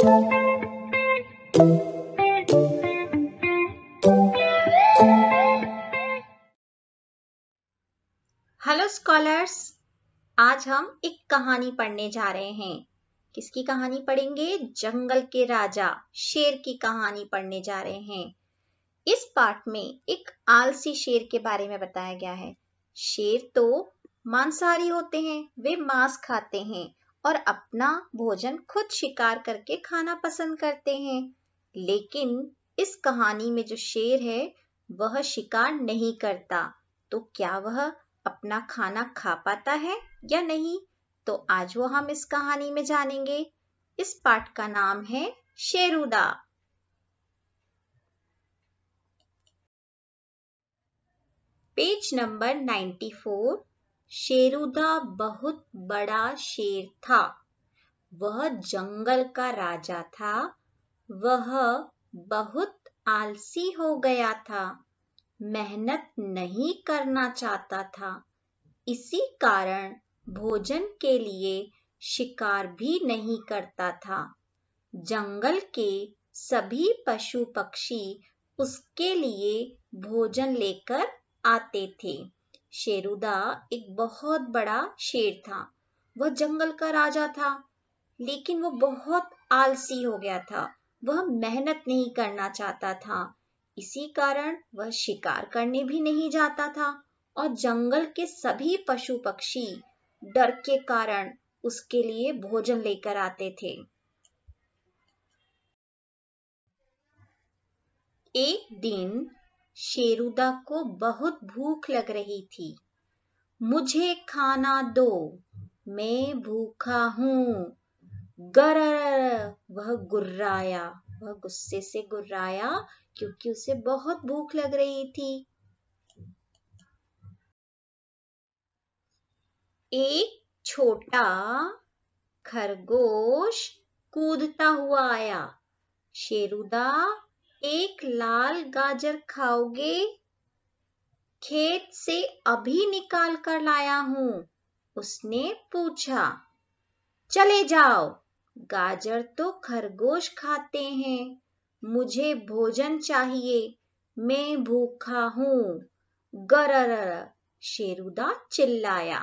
hello scholars आज हम एक कहानी पढ़ने जा रहे हैं किसकी कहानी पढ़ेंगे जंगल के राजा शेर की कहानी पढ़ने जा रहे हैं इस पाठ में एक आलसी शेर के बारे में बताया गया है शेर तो मांसाहारी होते हैं वे मांस खाते हैं और अपना भोजन खुद शिकार करके खाना पसंद करते हैं लेकिन इस कहानी में जो शेर है वह शिकार नहीं करता तो क्या वह अपना खाना खा पाता है या नहीं तो आज वो हम इस कहानी में जानेंगे इस पाठ का नाम है शेरुदा पेज नंबर 94 शेरुदा बहुत बड़ा शेर था वह जंगल का राजा था वह बहुत आलसी हो गया था मेहनत नहीं करना चाहता था इसी कारण भोजन के लिए शिकार भी नहीं करता था जंगल के सभी पशु पक्षी उसके लिए भोजन लेकर आते थे शेरुदा एक बहुत बड़ा शेर था वह जंगल का राजा था लेकिन वो बहुत आलसी हो गया था वह मेहनत नहीं करना चाहता था इसी कारण वह शिकार करने भी नहीं जाता था और जंगल के सभी पशु पक्षी डर के कारण उसके लिए भोजन लेकर आते थे एक दिन शेरुदा को बहुत भूख लग रही थी मुझे खाना दो मैं भूखा हूं गर वह गुर्राया वह गुस्से से गुर्राया क्योंकि उसे बहुत भूख लग रही थी एक छोटा खरगोश कूदता हुआ आया शेरुदा एक लाल गाजर खाओगे खेत से अभी निकाल कर लाया हूं उसने पूछा चले जाओ गाजर तो खरगोश खाते हैं मुझे भोजन चाहिए मैं भूखा हूं गरर शेरुदा चिल्लाया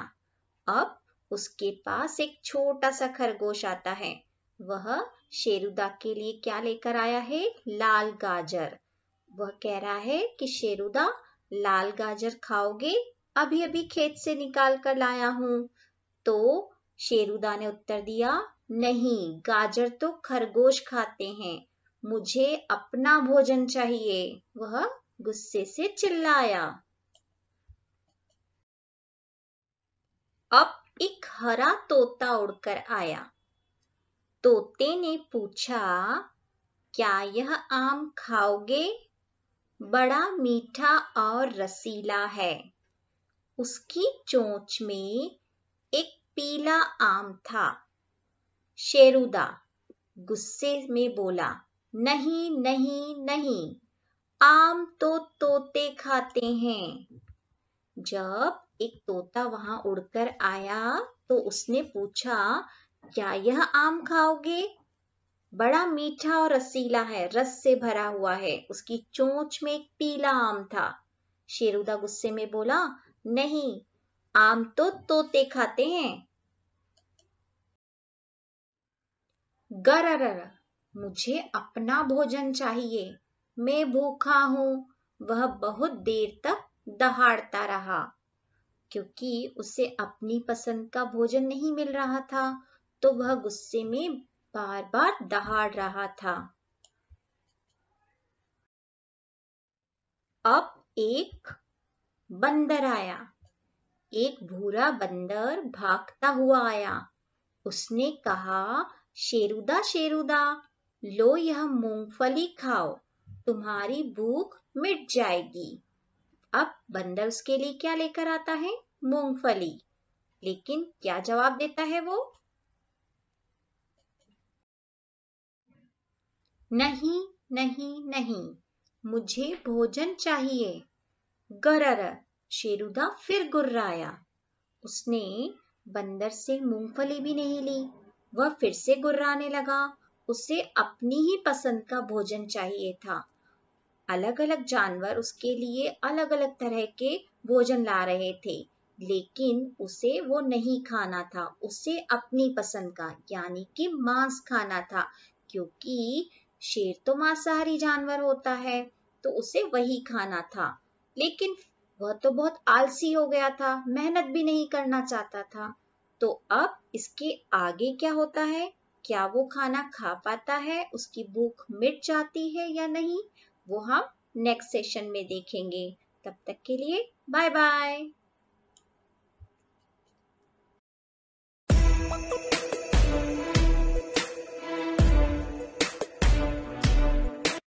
अब उसके पास एक छोटा सा खरगोश आता है वह शेरुदा के लिए क्या लेकर आया है लाल गाजर वह कह रहा है कि शेरुदा लाल गाजर खाओगे अभी अभी खेत से निकाल कर लाया हूं तो शेरुदा ने उत्तर दिया नहीं गाजर तो खरगोश खाते हैं मुझे अपना भोजन चाहिए वह गुस्से से चिल्लाया अब एक हरा तोता उड़कर आया तोते ने पूछा क्या यह आम खाओगे बड़ा मीठा और रसीला है उसकी चोंच में एक पीला आम था शेरुदा गुस्से में बोला नहीं नहीं नहीं आम तो तोते खाते हैं जब एक तोता वहां उड़कर आया तो उसने पूछा क्या यह आम खाओगे बड़ा मीठा और रसीला है रस से भरा हुआ है उसकी चोंच में एक पीला आम था शेरुदा गुस्से में बोला नहीं आम तो तोते खाते हैं गरर मुझे अपना भोजन चाहिए मैं भूखा हूं वह बहुत देर तक दहाड़ता रहा क्योंकि उसे अपनी पसंद का भोजन नहीं मिल रहा था तो वह गुस्से में बार बार दहाड़ रहा था अब एक बंदर आया एक भूरा बंदर भागता हुआ आया उसने कहा शेरुदा शेरुदा लो यह मूंगफली खाओ तुम्हारी भूख मिट जाएगी अब बंदर उसके लिए क्या लेकर आता है मूंगफली लेकिन क्या जवाब देता है वो नहीं नहीं नहीं मुझे भोजन चाहिए गरर शेरुदा फिर गुर्राया उसने बंदर से मूंगफली भी नहीं ली वह फिर से गुर्राने लगा उसे अपनी ही पसंद का भोजन चाहिए था अलग अलग जानवर उसके लिए अलग अलग तरह के भोजन ला रहे थे लेकिन उसे वो नहीं खाना था उसे अपनी पसंद का यानी कि मांस खाना था क्योंकि शेर तो मांसाहारी जानवर होता है तो उसे वही खाना था लेकिन वह तो बहुत आलसी हो गया था मेहनत भी नहीं करना चाहता था तो अब इसके आगे क्या होता है क्या वो खाना खा पाता है उसकी भूख मिट जाती है या नहीं वो हम नेक्स्ट सेशन में देखेंगे तब तक के लिए बाय बाय